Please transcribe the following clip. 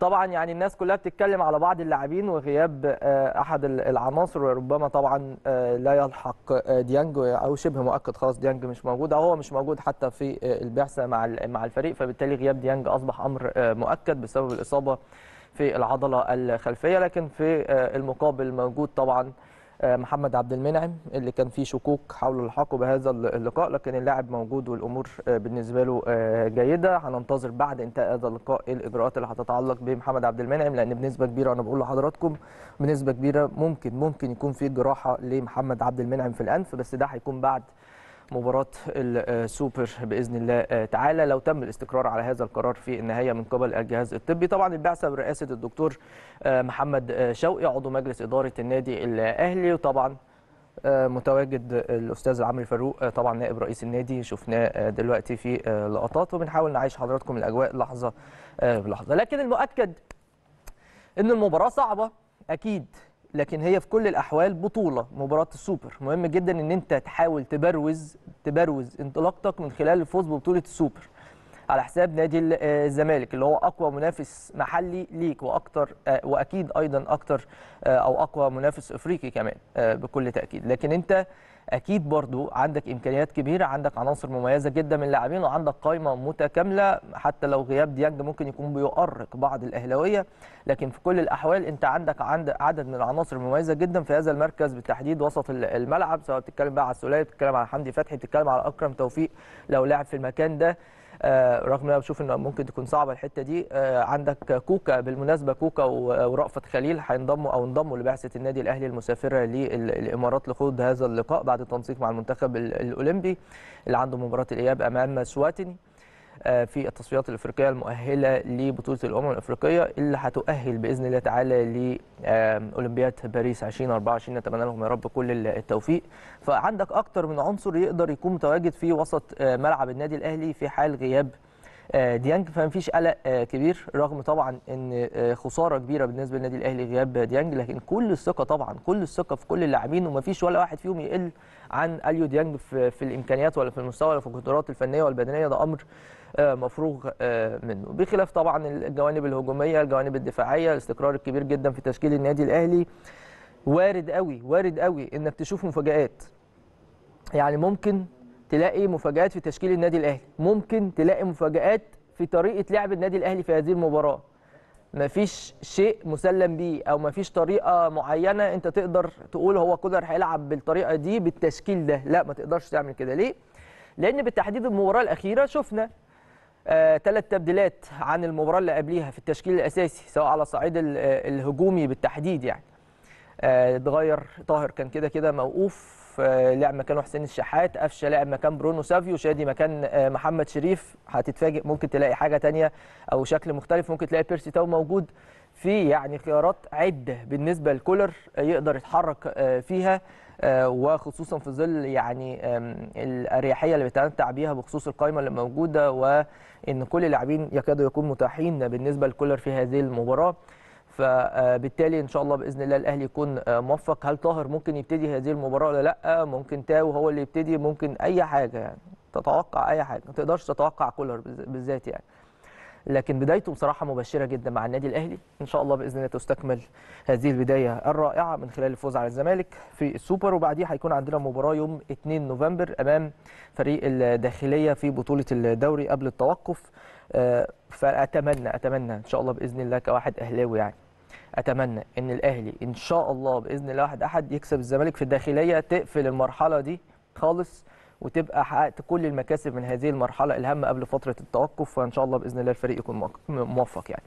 طبعا يعني الناس كلها بتتكلم على بعض اللاعبين وغياب آه، احد العناصر وربما طبعا آه، لا يلحق آه، ديانج او شبه مؤكد خلاص ديانج مش موجود او هو مش موجود حتى في البعثه مع مع الفريق فبالتالي غياب ديانج اصبح امر مؤكد بسبب الاصابه في العضله الخلفيه لكن في المقابل موجود طبعا آه، محمد عبد المنعم اللي كان فيه شكوك حول لحاقه بهذا اللقاء لكن اللاعب موجود والامور آه، بالنسبه له آه، جيده هننتظر بعد انتهاء هذا اللقاء الاجراءات اللي هتتعلق بمحمد عبد المنعم لان بنسبه كبيره انا بقول لحضراتكم بنسبه كبيره ممكن ممكن يكون في جراحه لمحمد عبد المنعم في الانف بس ده هيكون بعد مباراه السوبر باذن الله آه، تعالى لو تم الاستقرار على هذا القرار في النهايه من قبل الجهاز الطبي طبعا البعثه برئاسه الدكتور آه، محمد آه، شوقي عضو مجلس اداره النادي الاهلي وطبعا متواجد الاستاذ عمرو فاروق طبعا نائب رئيس النادي شفناه دلوقتي في لقطات وبنحاول نعيش حضراتكم الاجواء لحظه بلحظه لكن المؤكد ان المباراه صعبه اكيد لكن هي في كل الاحوال بطوله مباراه السوبر مهم جدا ان انت تحاول تبروز تبروز انطلاقتك من خلال الفوز ببطوله السوبر على حساب نادي آه، الزمالك اللي هو اقوى منافس محلي ليك واكثر آه، واكيد ايضا اكثر آه، او اقوى منافس افريقي كمان بكل تاكيد لكن انت اكيد برضو عندك امكانيات كبيره عندك عناصر مميزه جدا من اللاعبين وعندك قائمه متكامله حتى لو غياب ديانج ممكن يكون بيؤرق بعض الاهلاويه لكن في كل الاحوال انت عندك عند عدد من العناصر المميزه جدا في هذا المركز بالتحديد وسط الملعب سواء بتتكلم بقى على السوليه بتتكلم على حمدي فتحي بتتكلم على اكرم توفيق لو لعب في المكان ده آه، رغم ان انا بشوف انه ممكن تكون صعبه الحته دي آه، عندك كوكا بالمناسبه كوكا ورأفت خليل هينضموا او انضموا لبعثه النادي الاهلي المسافره للامارات لخوض هذا اللقاء بعد التنسيق مع المنتخب الاولمبي اللي عنده مباراه الاياب امام سواتني آه، في التصفيات الافريقيه المؤهله لبطوله الامم الافريقيه اللي هتؤهل باذن الله تعالى لاولمبياد باريس 2024 نتمنى لهم يا رب كل التوفيق فعندك اكتر من عنصر يقدر يكون متواجد في وسط آه، ملعب النادي الاهلي في حال غياب آه، ديانج فما فيش قلق آه، كبير رغم طبعا ان آه، خساره كبيره بالنسبه للنادي الاهلي غياب ديانج لكن كل الثقه طبعا كل الثقه في كل اللاعبين وما فيش ولا واحد فيهم يقل عن اليو ديانج في, في الامكانيات ولا في المستوى ولا في القدرات الفنيه والبدنيه ده امر مفروغ منه بخلاف طبعا الجوانب الهجوميه الجوانب الدفاعيه الاستقرار الكبير جدا في تشكيل النادي الاهلي وارد قوي وارد قوي انك تشوف مفاجآت يعني ممكن تلاقي مفاجآت في تشكيل النادي الأهلي ممكن تلاقي مفاجآت في طريقة لعب النادي الأهلي في هذه المباراة مفيش شيء مسلم بيه او مفيش طريقه معينه انت تقدر تقول هو كولر هيلعب بالطريقه دي بالتشكيل ده لا ما تقدرش تعمل كده ليه لان بالتحديد المباراه الاخيره شفنا ثلاث آه تبديلات عن المباراه اللي قبليها في التشكيل الاساسي سواء على صعيد الهجومي بالتحديد يعني آه، اتغير آه طاهر كان كده كده موقوف لعب مكانه حسين الشحات قفشه لعب مكان برونو سافيو شادي مكان آه، محمد شريف هتتفاجئ ممكن تلاقي حاجه تانية او شكل مختلف ممكن تلاقي بيرسي تاو موجود في يعني خيارات عده بالنسبه لكولر يقدر يتحرك آه، فيها آه، وخصوصا في ظل يعني الاريحيه اللي بيتمتع بيها بخصوص القائمه اللي موجوده وان كل اللاعبين يكادوا يكونوا متاحين بالنسبه لكولر في هذه المباراه فبالتالي ان شاء الله باذن الله الاهلي يكون آه، موفق هل طاهر ممكن يبتدي هذه المباراه ولا لا ممكن تاو هو اللي يبتدي ممكن اي حاجه يعني تتوقع اي حاجه ما تقدرش تتوقع كولر بالذات يعني لكن بدايته بصراحه مبشره جدا مع النادي الاهلي ان شاء الله باذن الله تستكمل هذه البدايه الرائعه من خلال الفوز على الزمالك في السوبر وبعديه هيكون عندنا مباراه يوم 2 نوفمبر امام فريق الداخليه في بطوله الدوري قبل التوقف آه، فاتمنى اتمنى ان شاء الله باذن الله كواحد اهلاوي يعني اتمنى ان الاهلي ان شاء الله باذن الله واحد احد يكسب الزمالك في الداخليه تقفل المرحله دي خالص وتبقى حققت كل المكاسب من هذه المرحله الهامه قبل فتره التوقف فان شاء الله باذن الله الفريق يكون موفق يعني